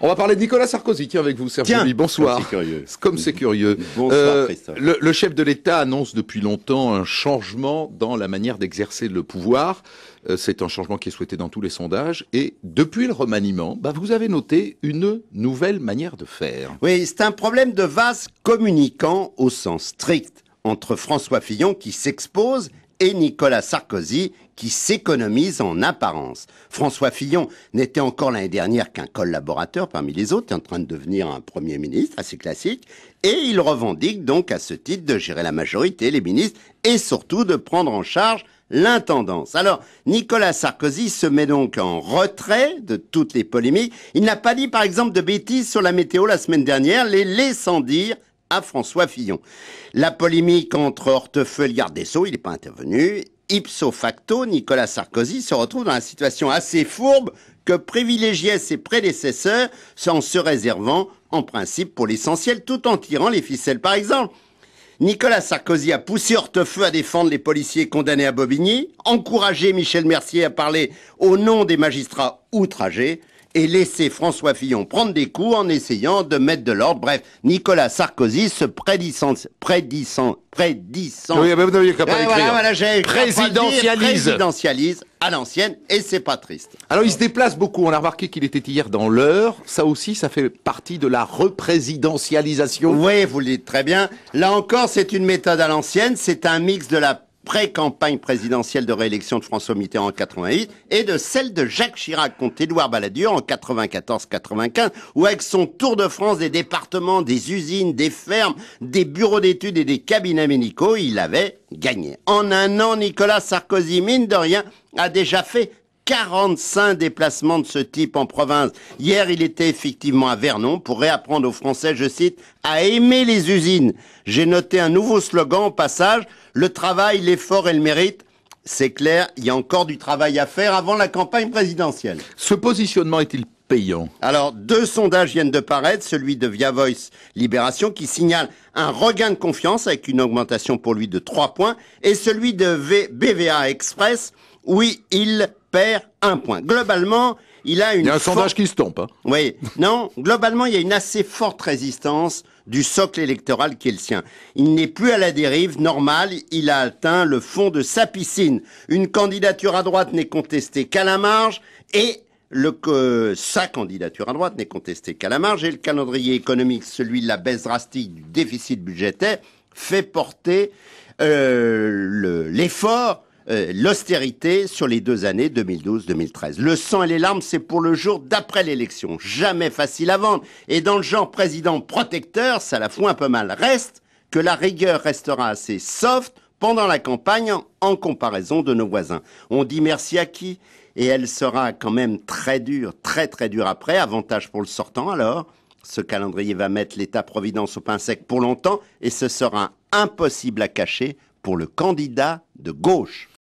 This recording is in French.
On va parler de Nicolas Sarkozy. Tiens, avec vous, Serge Tiens, Bonsoir. Comme c'est curieux. Bonsoir, euh, le, chef de l'État annonce depuis longtemps un changement dans la manière d'exercer le pouvoir. Euh, c'est un changement qui est souhaité dans tous les sondages. Et depuis le remaniement, bah, vous avez noté une nouvelle manière de faire. Oui, c'est un problème de vase communiquant au sens strict entre François Fillon qui s'expose et Nicolas Sarkozy qui s'économise en apparence. François Fillon n'était encore l'année dernière qu'un collaborateur parmi les autres, en train de devenir un Premier ministre, assez classique, et il revendique donc à ce titre de gérer la majorité, les ministres, et surtout de prendre en charge l'intendance. Alors, Nicolas Sarkozy se met donc en retrait de toutes les polémiques. Il n'a pas dit, par exemple, de bêtises sur la météo la semaine dernière, les laissant dire à François Fillon. La polémique entre Hortefeux et le garde des Sceaux, il n'est pas intervenu. Ipso facto, Nicolas Sarkozy se retrouve dans la situation assez fourbe que privilégiaient ses prédécesseurs, sans se réservant, en principe, pour l'essentiel, tout en tirant les ficelles. Par exemple, Nicolas Sarkozy a poussé Hortefeux à défendre les policiers condamnés à Bobigny, encouragé Michel Mercier à parler au nom des magistrats outragés, et laisser François Fillon prendre des coups en essayant de mettre de l'ordre. Bref, Nicolas Sarkozy se prédissant, prédissant, prédissant. Oui, présidentialise à l'ancienne et c'est pas triste. Alors il se déplace beaucoup. On a remarqué qu'il était hier dans l'heure. Ça aussi, ça fait partie de la représidentialisation. Oui, vous le dites très bien. Là encore, c'est une méthode à l'ancienne. C'est un mix de la pré-campagne présidentielle de réélection de François Mitterrand en 88 et de celle de Jacques Chirac contre Édouard Balladur en 94-95, où avec son tour de France des départements, des usines, des fermes, des bureaux d'études et des cabinets médicaux, il avait gagné. En un an, Nicolas Sarkozy, mine de rien, a déjà fait 45 déplacements de ce type en province. Hier, il était effectivement à Vernon pour réapprendre aux Français, je cite, à aimer les usines. J'ai noté un nouveau slogan au passage, le travail, l'effort et le mérite. C'est clair, il y a encore du travail à faire avant la campagne présidentielle. Ce positionnement est-il payant Alors, deux sondages viennent de paraître, celui de Via Voice Libération qui signale un regain de confiance avec une augmentation pour lui de 3 points et celui de BVA Express oui, il perd un point. Globalement, il a une. Il y a un sondage qui se tombe. Hein. Oui. Non, globalement, il y a une assez forte résistance du socle électoral qui est le sien. Il n'est plus à la dérive, normale, il a atteint le fond de sa piscine. Une candidature à droite n'est contestée qu'à la marge et le, sa candidature à droite n'est contestée qu'à la marge et le calendrier économique, celui de la baisse drastique du déficit budgétaire, fait porter euh, l'effort euh, l'austérité sur les deux années 2012-2013. Le sang et les larmes, c'est pour le jour d'après l'élection. Jamais facile à vendre. Et dans le genre président protecteur, ça la fout un peu mal. Reste que la rigueur restera assez soft pendant la campagne en comparaison de nos voisins. On dit merci à qui Et elle sera quand même très dure, très très dure après. Avantage pour le sortant alors. Ce calendrier va mettre l'État-providence au pain sec pour longtemps et ce sera impossible à cacher pour le candidat de gauche.